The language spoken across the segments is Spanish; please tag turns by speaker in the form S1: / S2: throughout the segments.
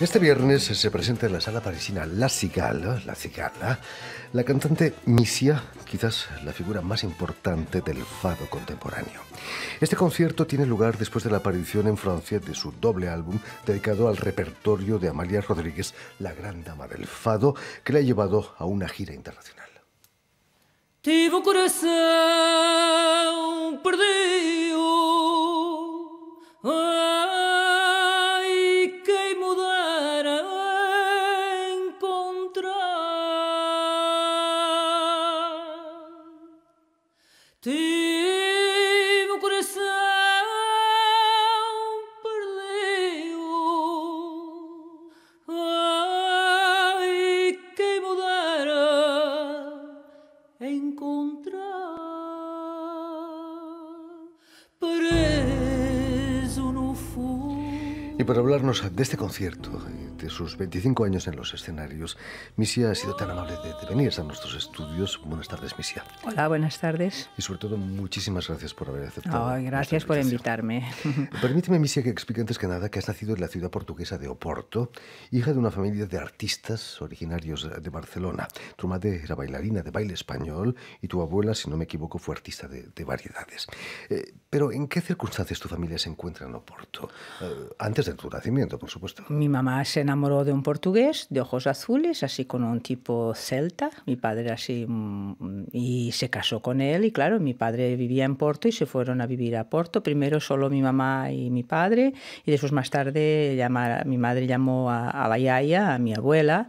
S1: Este viernes se presenta en la sala parisina La Cigala, La Cigala, la cantante Misia, quizás la figura más importante del fado contemporáneo. Este concierto tiene lugar después de la aparición en Francia de su doble álbum dedicado al repertorio de Amalia Rodríguez, la gran dama del fado, que le ha llevado a una gira internacional. para hablarnos de este concierto de sus 25 años en los escenarios, Misia ha sido tan amable de, venir a nuestros estudios. Buenas tardes, Misia. Hola,
S2: buenas tardes.
S1: Y sobre todo, muchísimas gracias por haber aceptado.
S2: gracias por invitarme.
S1: Permíteme, Misia, que explique antes que nada que has nacido en la ciudad portuguesa de Oporto, hija de una familia de artistas originarios de Barcelona. Tu madre era bailarina de baile español y tu abuela, si no me equivoco, fue artista de, variedades. Eh, pero, ¿en qué circunstancias tu familia se encuentra en Oporto? Eh, antes del nacimiento, por supuesto.
S2: Mi mamá se enamoró de un portugués de ojos azules, así con un tipo celta. Mi padre así, mm, y se casó con él. Y claro, mi padre vivía en Porto y se fueron a vivir a Porto. Primero solo mi mamá y mi padre. Y después más tarde mi madre llamó a, a la a mi abuela.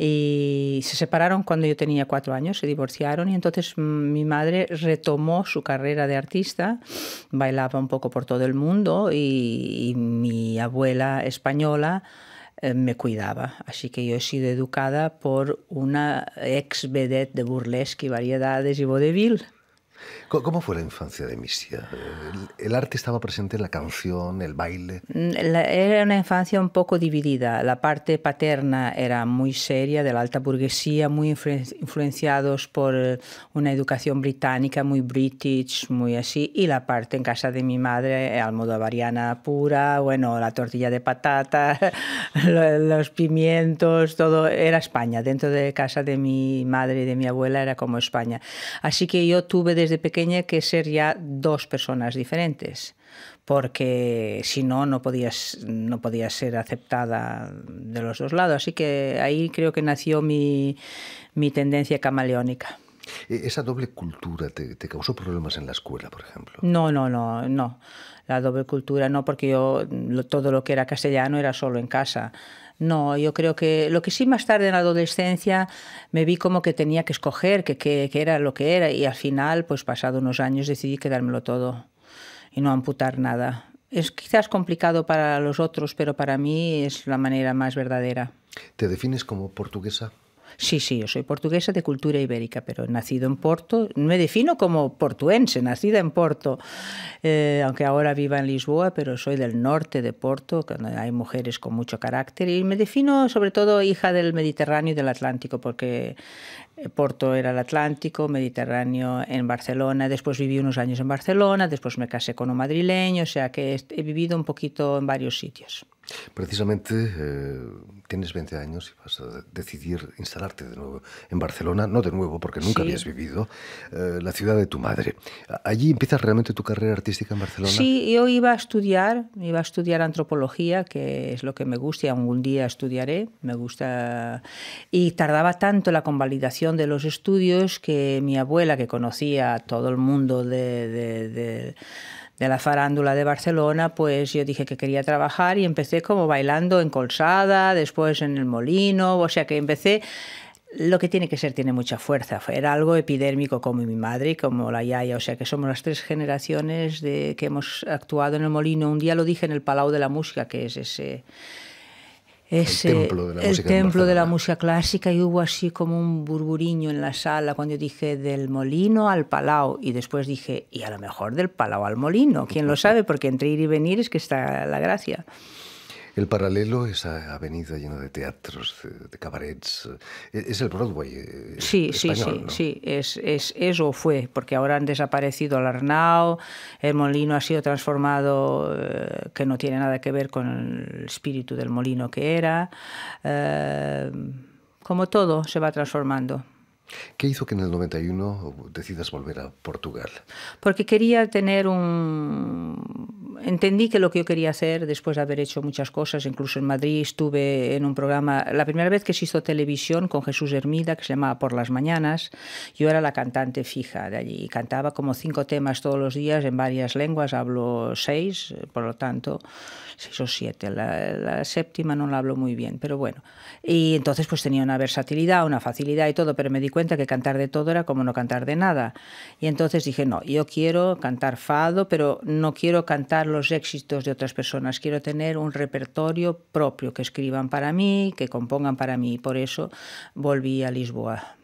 S2: Y se separaron cuando yo tenía cuatro años, se divorciaron. Y entonces mm, mi madre retomó su carrera de artista. Bailaba un poco por todo el mundo y, y mi abuela abuela española eh, me cuidaba. Así que yo he sido educada por una ex vedette de burlesque y variedades y vodevil.
S1: ¿Cómo fue la infancia de Misia? ¿El, ¿El, arte estaba presente en la canción, el baile?
S2: Mm, era una infancia un poco dividida. La parte paterna era muy seria, de la alta burguesía, muy influenciados por eh, una educación británica, muy british, muy así. Y la parte en casa de mi madre, eh, al modo variana pura, bueno, la tortilla de patata, los pimientos, todo era España. Dentro de casa de mi madre y de mi abuela era como España. Así que yo tuve desde de pequeña que ser ya dos personas diferentes, porque si no, no podías, no podías ser aceptada de los dos lados. Así que ahí creo que nació mi, mi tendencia camaleónica.
S1: E, ¿Esa doble cultura te, causó problemas en la escuela, por
S2: ejemplo? No, no, no, no. La doble cultura no, porque yo todo lo que era castellano era solo en casa. No, yo creo que lo que sí más tarde en la adolescencia me vi como que tenía que escoger, que, era lo que era, y al final, pues pasado unos años, decidí quedármelo todo y no amputar nada. Es quizás complicado para los otros, pero para mí es la manera más verdadera.
S1: ¿Te defines como portuguesa?
S2: Sí, sí, yo soy portuguesa de cultura ibérica, pero nacido en Porto, me defino como portuense, nacida en Porto, eh, aunque ahora viva en Lisboa, pero soy del norte de Porto, donde hay mujeres con mucho carácter, y me defino sobre todo hija del Mediterráneo y del Atlántico, porque eh, porto era el Atlántico, Mediterráneo en Barcelona, después viví unos años en Barcelona, después me casé con un madrileño, o sea que he vivido un poquito en varios sitios.
S1: Precisamente eh, tienes 20 años y vas a decidir instalarte de nuevo en Barcelona, no de nuevo porque nunca habías vivido, eh, la ciudad de tu madre. ¿Allí empiezas realmente tu carrera artística en Barcelona? Sí,
S2: yo iba a estudiar, iba a estudiar antropología, que es lo que me gusta y algún día estudiaré, me gusta. Y tardaba tanto la convalidación de los estudios que mi abuela, que conocía a todo el mundo de, la farándula de Barcelona, pues yo dije que quería trabajar y empecé como bailando en Colsada, después en el Molino, o sea que empecé lo que tiene que ser tiene mucha fuerza. Era algo epidérmico como mi madre y como la Yaya. O sea que somos las tres generaciones de, que hemos actuado en el Molino. Un día lo dije en el Palau de la Música, que es ese es, el templo de la, música, clásica y hubo así como un burburiño en la sala cuando yo dije del molino al palao y después dije y a lo mejor del palao al molino, quién lo sabe porque entre ir y venir es que está la gracia.
S1: El paralelo, esa avenida llena de teatros, de, cabarets, eh, es el Broadway. Eh, sí, sí, sí,
S2: sí, es, eso fue, porque ahora han desaparecido el Arnau, el molino ha sido transformado, eh, que no tiene nada que ver con el espíritu del molino que era. como todo, se va transformando.
S1: ¿Qué hizo que en el 91 decidas volver a Portugal?
S2: Porque quería tener un entendí que lo que yo quería hacer, después de haber hecho muchas cosas, incluso en Madrid estuve en un programa, la primera vez que se hizo televisión con Jesús Hermida, que se llamaba Por las Mañanas, yo era la cantante fija de allí cantaba como cinco temas todos los días en varias lenguas, hablo seis, por lo tanto, seis o siete, la, la séptima no la hablo muy bien, pero bueno. Y entonces pues tenía una versatilidad, una facilidad y todo, pero me di cuenta que cantar de todo era como no cantar de nada. Y entonces dije, no, yo quiero cantar fado, pero no quiero cantar los éxitos de otras personas, quiero tener un repertorio propio que escriban para mí, que compongan para mí. Por eso volví a Lisboa.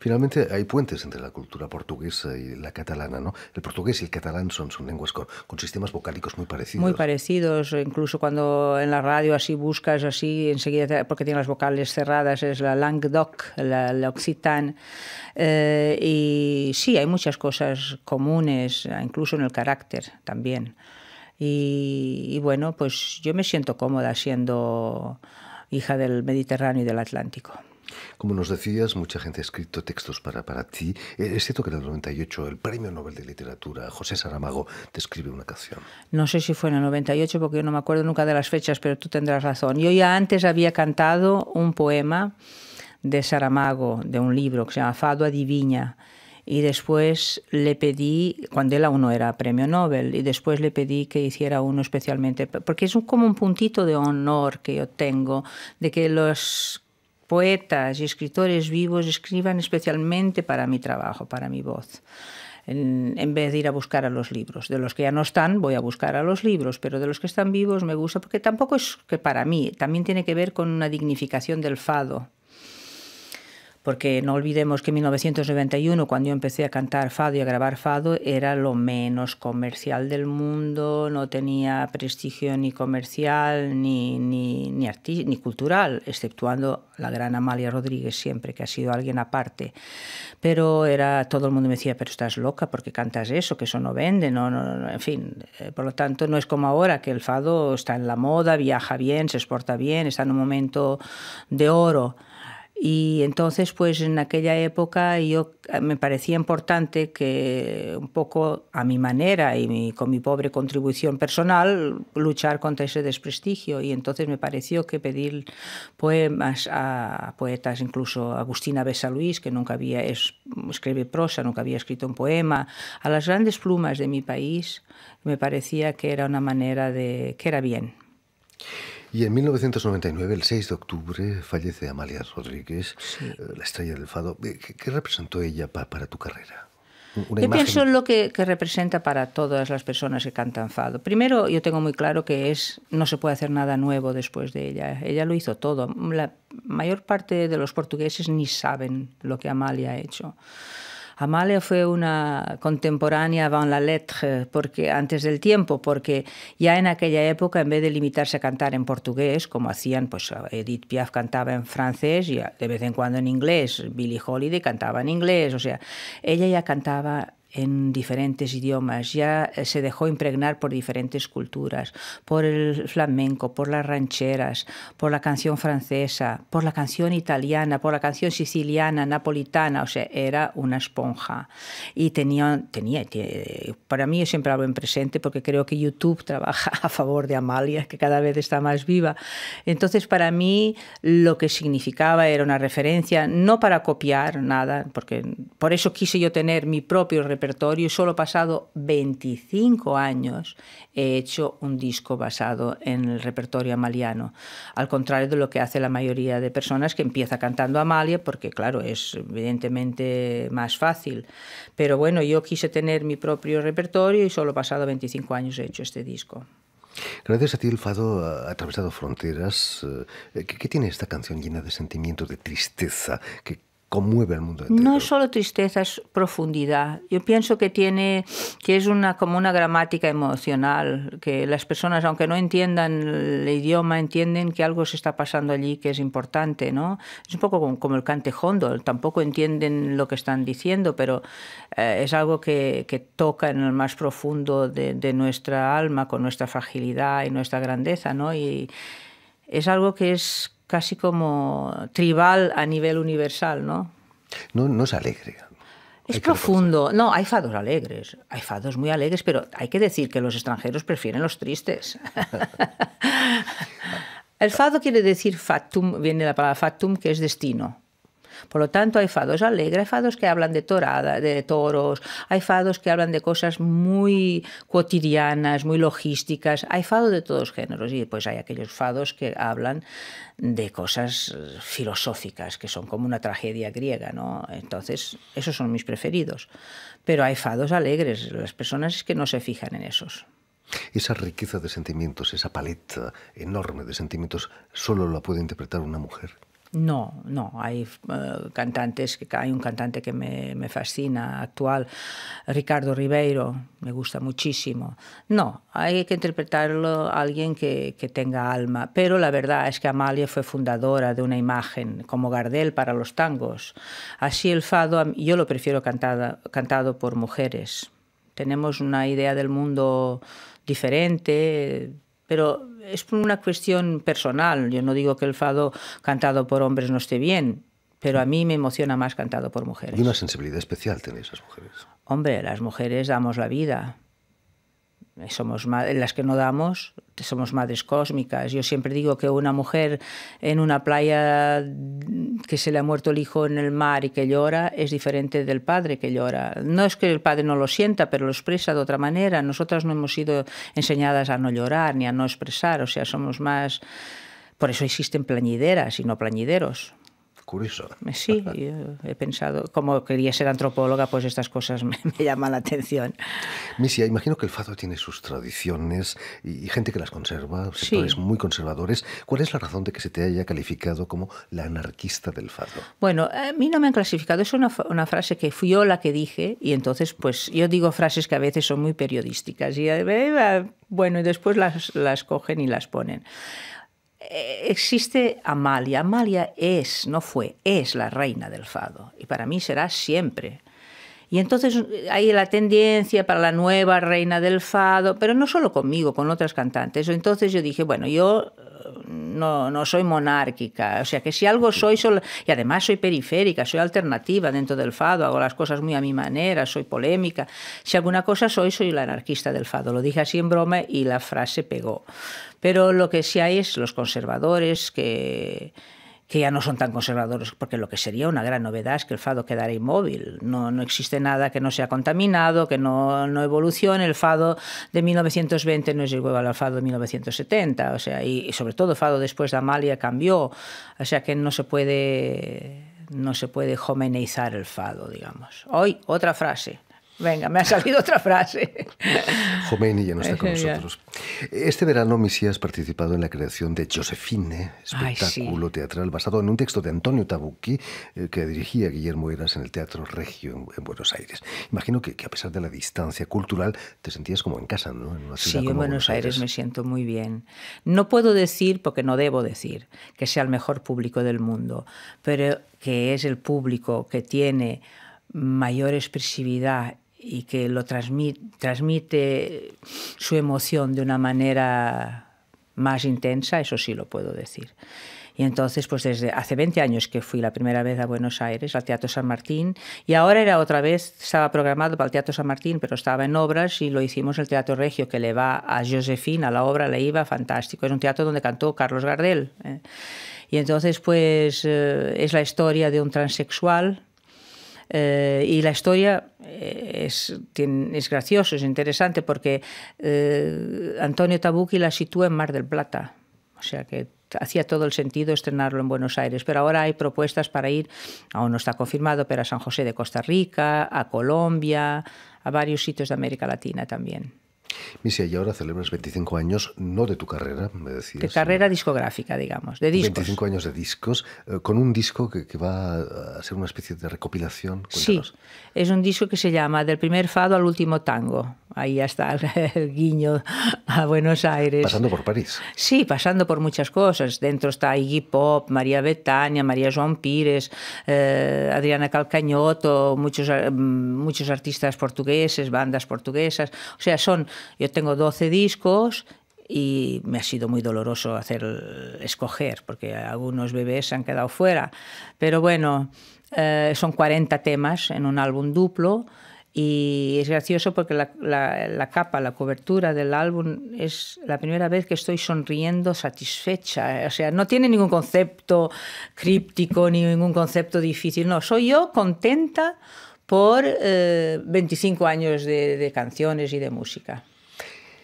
S1: Finalmente, hay puentes entre la cultura portuguesa y la catalana, ¿no? El portugués y el catalán son, son lenguas con, sistemas vocálicos muy parecidos. Muy
S2: parecidos, incluso cuando en la radio así buscas, así enseguida, porque tiene las vocales cerradas, es la Languedoc, la, la Occitán. Eh, y sí, hay muchas cosas comunes, incluso en el carácter también. Y, bueno, pues yo me siento cómoda siendo hija del Mediterráneo y del Atlántico.
S1: Como nos decías, mucha gente ha escrito textos para, para ti. Eh, es cierto que en el 98 el Premio Nobel de Literatura, José Saramago, te escribe una canción.
S2: No sé si fue en el 98 porque yo no me acuerdo nunca de las fechas, pero tú tendrás razón. Yo ya antes había cantado un poema de Saramago, de un libro que se llama Fado Adivinha y después le pedí, cuando él aún no era premio Nobel, y después le pedí que hiciera uno especialmente, porque es un, como un puntito de honor que yo tengo, de que los poetas y escritores vivos escriban especialmente para mi trabajo, para mi voz. en, vez de ir a buscar a los libros. De los que ya no están, voy a buscar a los libros, pero de los que están vivos me gusta, porque tampoco es que para mí, también tiene que ver con una dignificación del fado porque no olvidemos que en 1991, cuando yo empecé a cantar fado y a grabar fado, era lo menos comercial del mundo, no tenía prestigio ni comercial ni, ni, ni, cultural, exceptuando la gran Amalia Rodríguez siempre, que ha sido alguien aparte. Pero era, todo el mundo me decía, pero estás loca porque cantas eso, que eso no vende, no, no, no. en fin. Eh, por lo tanto, no es como ahora, que el fado está en la moda, viaja bien, se exporta bien, está en un momento de oro. Y entonces, pues en aquella época yo ah, me parecía importante que un poco a mi manera y con mi pobre contribución personal luchar contra ese desprestigio. Y entonces me pareció que pedir poemas a, poetas, incluso a Agustina Luis, que nunca había es, escribe prosa, nunca había escrito un poema, a las grandes plumas de mi país, me parecía que era una manera de que era bien.
S1: Y en 1999, el 6 de octubre, fallece Amalia Rodríguez, eh, la estrella del fado. Eh, ¿Qué, representó ella para tu carrera? yo pienso en
S2: lo que, que, representa para todas las personas que cantan fado. Primero, yo tengo muy claro que es no se puede hacer nada nuevo después de ella. Ella lo hizo todo. La mayor parte de los portugueses ni saben lo que Amalia ha hecho. Amalia fue una contemporánea avant la lettre, porque, antes del tiempo, porque ya en aquella época, en vez de limitarse a cantar en portugués, como hacían, pues Edith Piaf cantaba en francés y de vez en cuando en inglés, Billie Holiday cantaba en inglés, o sea, ella ya cantaba en diferentes idiomas, ya eh, se dejó impregnar por diferentes culturas, por el flamenco, por las rancheras, por la canción francesa, por la canción italiana, por la canción siciliana, napolitana, o sea, era una esponja. Y tenía, tenía, para mí yo siempre hablo en presente porque creo que YouTube trabaja a favor de Amalia, que cada vez está más viva. Entonces, para mí lo que significaba era una referencia, no para copiar nada, porque por eso quise yo tener mi propio repertorio. solo pasado 25 años he hecho un disco basado en el repertorio amaliano, al contrario de lo que hace la mayoría de personas que empieza cantando Amalia, porque claro, es evidentemente más fácil. Pero bueno, yo quise tener mi propio repertorio y solo pasado 25 años he hecho este disco.
S1: Gracias a ti el fado ha atravesado fronteras. Eh, ¿Qué, tiene esta canción llena de sentimientos, de tristeza? conmueve el mundo
S2: entero. No es solo tristeza, es profundidad. Yo pienso que tiene, que es una como una gramática emocional, que las personas, aunque no entiendan el idioma, entienden que algo se está pasando allí que es importante, ¿no? Es un poco como, el el cantejondo, tampoco entienden lo que están diciendo, pero eh, es algo que, toca en el más profundo de, nuestra alma, con nuestra fragilidad y nuestra grandeza, ¿no? Y es algo que es casi como tribal a nivel universal, ¿no?
S1: No, no es alegre.
S2: Es profundo. No, hay fados alegres, hay fados muy alegres, pero hay que decir que los extranjeros prefieren los tristes. El fado quiere decir factum, viene la palabra factum, que es destino. Por lo tanto, hay fados alegres, hay fados que hablan de torada, de toros, hay fados que hablan de cosas muy cotidianas, muy logísticas, hay fados de todos géneros y pues hay aquellos fados que hablan de cosas eh, filosóficas, que son como una tragedia griega, ¿no? Entonces, esos son mis preferidos. Pero hay fados alegres, las personas es que no se fijan en esos.
S1: Esa riqueza de sentimientos, esa paleta enorme de sentimientos, solo la puede interpretar una mujer.
S2: No, no, hay eh, cantantes, que, hay un cantante que me, me, fascina actual, Ricardo Ribeiro, me gusta muchísimo. No, hay que interpretarlo alguien que, tenga alma, pero la verdad es que Amalia fue fundadora de una imagen como Gardel para los tangos. Así el fado, yo lo prefiero cantado por mujeres. Tenemos una idea del mundo diferente, pero es una cuestión personal. Yo no digo que el fado cantado por hombres no esté bien, pero a mí me emociona más cantado
S1: por mujeres. Y una sensibilidad especial tenéis las mujeres.
S2: Hombre, las mujeres damos la vida somos las que no damos, somos madres cósmicas. Yo siempre digo que una mujer en una playa que se le ha muerto el hijo en el mar y que llora es diferente del padre que llora. No es que el padre no lo sienta, pero lo expresa de otra manera. Nosotras no hemos sido enseñadas a no llorar ni a no expresar, o sea, somos más... Por eso existen plañideras y no plañideros curioso. Eh, sí, eh, he pensado, como quería ser antropóloga, pues estas cosas me, llaman la atención.
S1: Misia, imagino que el Fado tiene sus tradiciones y, gente que las conserva, sectores muy conservadores. ¿Cuál es la razón de que se te haya calificado como la anarquista del Fado?
S2: Bueno, a mí no me han clasificado, es una, una frase que fui yo la que dije y entonces pues yo digo frases que a veces son muy periodísticas y eh, bueno, y después las, las cogen y las ponen. Eh, existe Amalia. Amalia es, no fue, es la reina del fado. Y para mí será siempre y entonces eh, hay la tendencia para la nueva reina del fado, pero no solo conmigo, con otras cantantes. Entonces yo dije, bueno, yo eh, no, no soy monárquica, o sea que si algo soy, y además soy periférica, soy alternativa dentro del fado, hago las cosas muy a mi manera, soy polémica, si alguna cosa soy, soy la anarquista del fado, lo dije así en broma y la frase pegó. Pero lo que sí hay es los conservadores que que ya no son tan conservadores, porque lo que sería una gran novedad es que el fado quedara inmóvil. No, no existe nada que no sea contaminado, que no, no evolucione. El fado de 1920 no es igual al fado de 1970. O sea, y, sobre todo el fado después de Amalia cambió. O sea que no se puede no se puede el fado, digamos. Hoy, otra frase. Venga, me ha salido otra frase.
S1: Jomeini ya no está con nosotros. Este verano, misías has participado en la creación de Josefine, espectáculo teatral basado en un texto de Antonio Tabucchi eh, que dirigía Guillermo Eras en el Teatro Regio en, Buenos Aires. Imagino que, a pesar de la distancia cultural te sentías como en casa, ¿no? sí, en Buenos, Aires, Aires me
S2: siento muy bien. No puedo decir, porque no debo decir, que sea el mejor público del mundo, pero que es el público que tiene mayor expresividad y que lo transmite, transmite su emoción de una manera más intensa, eso sí lo puedo decir. Y entonces, pues desde hace 20 años que fui la primera vez a Buenos Aires, al Teatro San Martín, y ahora era otra vez, estaba programado para el Teatro San Martín, pero estaba en obras y lo hicimos el Teatro Regio, que le va a Josefina, a la obra le iba fantástico. Es un teatro donde cantó Carlos Gardel. ¿eh? Y entonces, pues eh, es la historia de un transexual eh, y la historia eh, es, es graciosa, es interesante, porque eh, Antonio Tabucchi la sitúa en Mar del Plata. O sea que hacía todo el sentido estrenarlo en Buenos Aires, pero ahora hay propuestas para ir, aún no está confirmado, pero a San José de Costa Rica, a Colombia, a varios sitios de América Latina también.
S1: Misia, y ahora celebras 25 años, no de tu carrera, me decías. De
S2: carrera discográfica,
S1: digamos, de discos. 25 años de discos, eh, con un disco que, va a ser una especie de recopilación.
S2: Sí, es un disco que se llama Del primer fado al último tango ahí está el, guiño a Buenos Aires. Pasando por París. Sí, pasando por muchas cosas. Dentro está Iggy Pop, María Betania, María Joan Pires, eh, Adriana Calcañoto, muchos, eh, muchos artistas portugueses, bandas portuguesas. O sea, son, yo tengo 12 discos y me ha sido muy doloroso hacer escoger, porque algunos bebés se han quedado fuera. Pero bueno, eh, son 40 temas en un álbum duplo y es gracioso porque la, la, capa, la cobertura del álbum es la primera vez que estoy sonriendo satisfecha. O sea, no tiene ningún concepto críptico ni ningún concepto difícil. No, soy yo contenta por 25 eh, años de canciones y de música.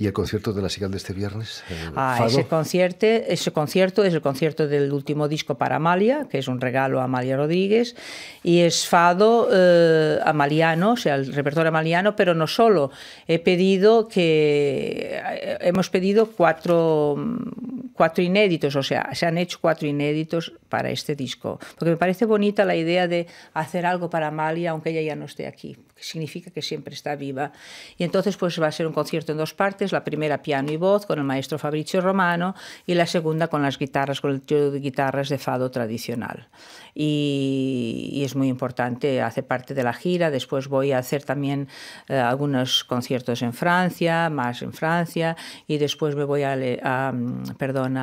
S1: ¿Y el concierto de la Sigal de este viernes? Eh, ah, ese,
S2: concierto, ese concierto es el concierto del último disco para Amalia, que es un regalo a Amalia Rodríguez, y es Fado eh, amaliano, o sea, el repertorio amaliano, pero no solo. He pedido que... Eh, hemos pedido cuatro cuatro inéditos, o sea, se han hecho cuatro inéditos para este disco. Porque me parece bonita la idea de hacer algo para Amalia, aunque ella ya no esté aquí. Que significa que siempre está viva. Y entonces, pues va a ser un concierto en dos partes: la primera, piano y voz, con el maestro Fabricio Romano, y la segunda, con las guitarras, con el trío de guitarras de fado tradicional. Y y es muy importante, hace parte de la gira. Después voy a hacer también eh, algunos conciertos en Francia, más en Francia, y después me voy a, mm,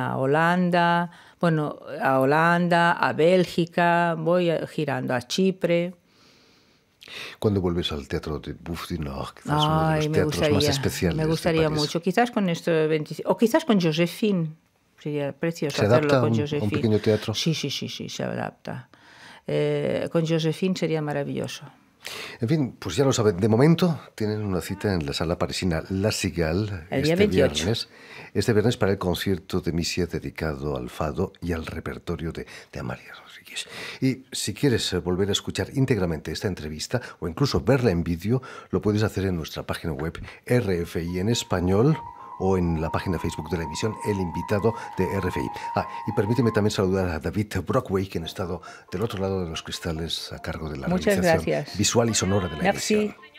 S2: a Holanda, bueno, a Holanda, a Bélgica, voy girando a Chipre.
S1: Cuando vuelves al teatro de Bouffe du Nord, quizás uno de los me teatros gustaría, más especiales. Me este gustaría mucho,
S2: quizás con esto 25, o quizás con Josephine. Sería precioso ¿Se hacerlo con un, pequeño teatro? Sí, sí, sí, sí, se adapta. Eh, con Josephine sería maravilloso.
S1: En fin, pues ya lo saben. De momento tienen una cita en la sala parisina La Sigal este viernes. Este viernes para el concierto de Misia dedicado al fado y al repertorio de, de Amalia Rodríguez. Y si quieres eh, volver a escuchar íntegramente esta entrevista o incluso verla en vídeo, lo puedes hacer en nuestra página web RFI en español o en la página de Facebook de la emisión El Invitado de RFI. Ah, y permíteme también saludar a David Brockway, que ha estado del otro lado de los cristales a cargo de la Muchas realización visual y sonora de la emisión. Gracias.